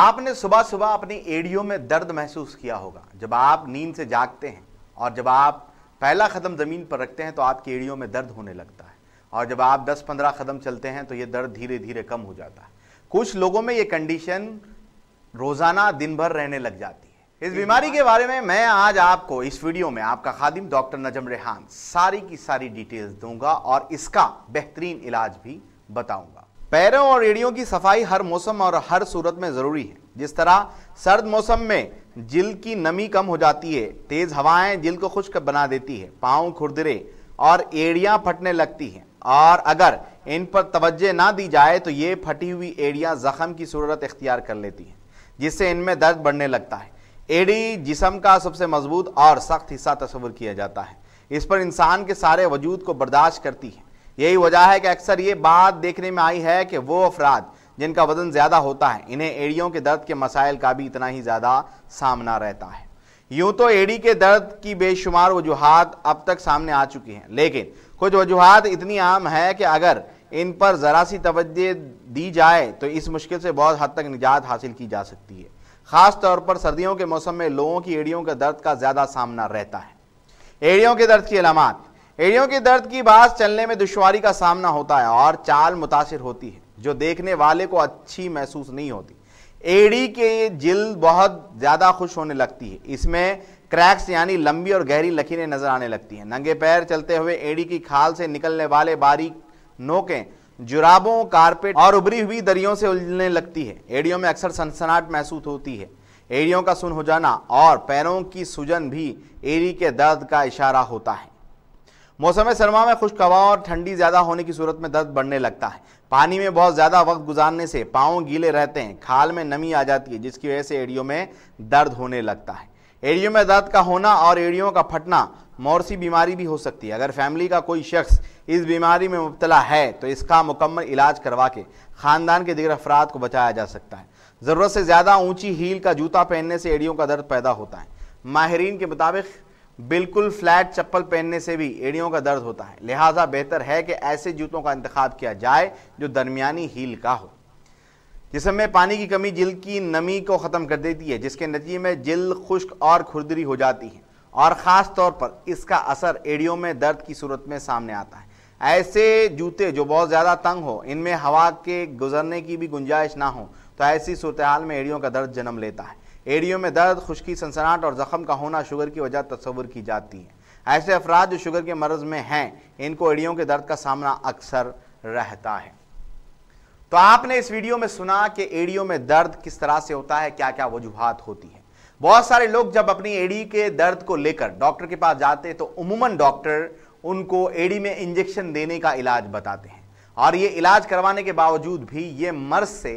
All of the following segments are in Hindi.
आपने सुबह सुबह अपनी एड़ियों में दर्द महसूस किया होगा जब आप नींद से जागते हैं और जब आप पहला कदम ज़मीन पर रखते हैं तो आपकी एड़ियों में दर्द होने लगता है और जब आप 10-15 कदम चलते हैं तो ये दर्द धीरे धीरे कम हो जाता है कुछ लोगों में ये कंडीशन रोज़ाना दिन भर रहने लग जाती है इस बीमारी के बारे में मैं आज आपको इस वीडियो में आपका खादिम डॉक्टर नजम रेहान सारी की सारी डिटेल्स दूंगा और इसका बेहतरीन इलाज भी बताऊंगा पैरों और एड़ियों की सफाई हर मौसम और हर सूरत में ज़रूरी है जिस तरह सर्द मौसम में जिल की नमी कम हो जाती है तेज़ हवाएं जिल को खुश्क बना देती है पाँव खुरदरे और एड़ियां फटने लगती हैं और अगर इन पर तवज्जे ना दी जाए तो ये फटी हुई एड़ियां ज़ख़म की सूरत इख्तियार कर लेती हैं जिससे इनमें दर्द बढ़ने लगता है एड़ी जिसम का सबसे मजबूत और सख्त हिस्सा तस्वर किया जाता है इस पर इंसान के सारे वजूद को बर्दाश्त करती है यही वजह है कि अक्सर ये बात देखने में आई है कि वो अफराद जिनका वजन ज़्यादा होता है इन्हें एड़ियों के दर्द के मसाइल का भी इतना ही ज़्यादा सामना रहता है यूं तो एड़ी के दर्द की बेशुमार वजूहत अब तक सामने आ चुकी हैं लेकिन कुछ वजूहत इतनी आम है कि अगर इन पर ज़रा सी तवज्जो दी जाए तो इस मुश्किल से बहुत हद तक निजात हासिल की जा सकती है ख़ास तौर पर सर्दियों के मौसम में लोगों की एड़ियों के दर्द का ज़्यादा सामना रहता है एड़ियों के दर्द की अलामत एड़ियों के दर्द की बात चलने में दुश्वारी का सामना होता है और चाल मुतासर होती है जो देखने वाले को अच्छी महसूस नहीं होती एड़ी के जिल बहुत ज़्यादा खुश होने लगती है इसमें क्रैक्स यानी लंबी और गहरी लकीरें नजर आने लगती हैं नंगे पैर चलते हुए एड़ी की खाल से निकलने वाले बारीक नोकें जुराबों कारपेट और उभरी हुई दरियों से उलझने लगती है एड़ियों में अक्सर सनसनाहट महसूस होती है एड़ियों का सुन हो जाना और पैरों की सूजन भी एड़ी के दर्द का इशारा होता है मौसम सरमा में खुशगवा और ठंडी ज़्यादा होने की सूरत में दर्द बढ़ने लगता है पानी में बहुत ज़्यादा वक्त गुजारने से पाँव गीले रहते हैं खाल में नमी आ जाती है जिसकी वजह से एड़ियों में दर्द होने लगता है एड़ियों में दर्द का होना और एड़ियों का फटना मौरसी बीमारी भी हो सकती है अगर फैमिली का कोई शख्स इस बीमारी में मुबतला है तो इसका मुकम्मल इलाज करवा के ख़ानदान के दिगर अफराद को बचाया जा सकता है ज़रूरत से ज़्यादा ऊंची हील का जूता पहनने से एड़ियों का दर्द पैदा होता है माहरीन के मुताबिक बिल्कुल फ्लैट चप्पल पहनने से भी एड़ियों का दर्द होता है लिहाजा बेहतर है कि ऐसे जूतों का इंतखब किया जाए जो दरमियानी हील का हो जिसम में पानी की कमी जिल्द की नमी को ख़त्म कर देती है जिसके नतीजे में जिल्द खुश्क और खुरदरी हो जाती है और ख़ास तौर पर इसका असर एड़ियों में दर्द की सूरत में सामने आता है ऐसे जूते जो बहुत ज़्यादा तंग हो इनमें हवा के गुजरने की भी गुंजाइश ना हो तो ऐसी सूरत हाल में एड़ियों का दर्द जन्म लेता है एड़ियों में दर्द खुशकी सनसनाहट और जख्म का होना शुगर की वजह तस्वुर की जाती है ऐसे अफराद जो शुगर के मर्ज़ में हैं इनको एड़ियों के दर्द का सामना अक्सर रहता है तो आपने इस वीडियो में सुना कि एड़ियों में दर्द किस तरह से होता है क्या क्या वजूहत होती है बहुत सारे लोग जब अपनी एड़ी के दर्द को लेकर डॉक्टर के पास जाते तो उमूमन डॉक्टर उनको एड़ी में इंजेक्शन देने का इलाज बताते हैं और ये इलाज करवाने के बावजूद भी ये मर्ज से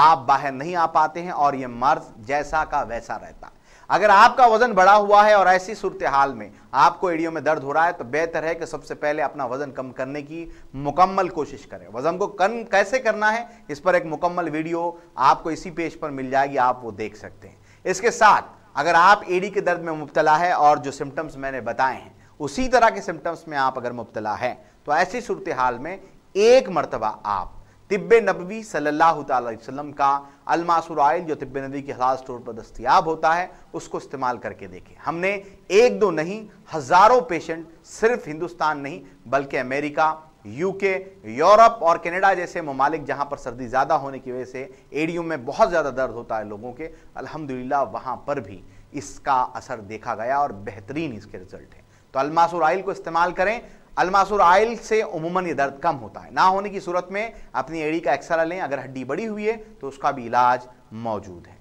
आप बाहर नहीं आ पाते हैं और यह मर्ज जैसा का वैसा रहता है अगर आपका वजन बढ़ा हुआ है और ऐसी सूरत हाल में आपको एडियो में दर्द हो रहा है तो बेहतर है कि सबसे पहले अपना वजन कम करने की मुकम्मल कोशिश करें वजन को कम कैसे करना है इस पर एक मुकम्मल वीडियो आपको इसी पेज पर मिल जाएगी आप वो देख सकते हैं इसके साथ अगर आप एडी के दर्द में मुबतला है और जो सिम्टम्स मैंने बताए हैं उसी तरह के सिम्टम्स में आप अगर मुबतला है तो ऐसी सूरत हाल में एक मरतबा आप तिब्ब नबी सल्लल्लाहु अलैहि वसल्लम का अलमासुर आयल जो तिब्ब नबी के हलाल स्टोर पर दस्तियाब होता है उसको इस्तेमाल करके देखें हमने एक दो नहीं हज़ारों पेशेंट सिर्फ हिंदुस्तान नहीं बल्कि अमेरिका यूके यूरोप और कनाडा जैसे ममालिक जहाँ पर सर्दी ज़्यादा होने की वजह से एडियो में बहुत ज़्यादा दर्द होता है लोगों के अलहमदिल्ला वहाँ पर भी इसका असर देखा गया और बेहतरीन इसके रिजल्ट हैं तो अलमासुर आयल को इस्तेमाल करें अलमासुर आयल से उमूमन ये दर्द कम होता है ना होने की सूरत में अपनी एड़ी का एक्सरा लें अगर हड्डी बड़ी हुई है तो उसका भी इलाज मौजूद है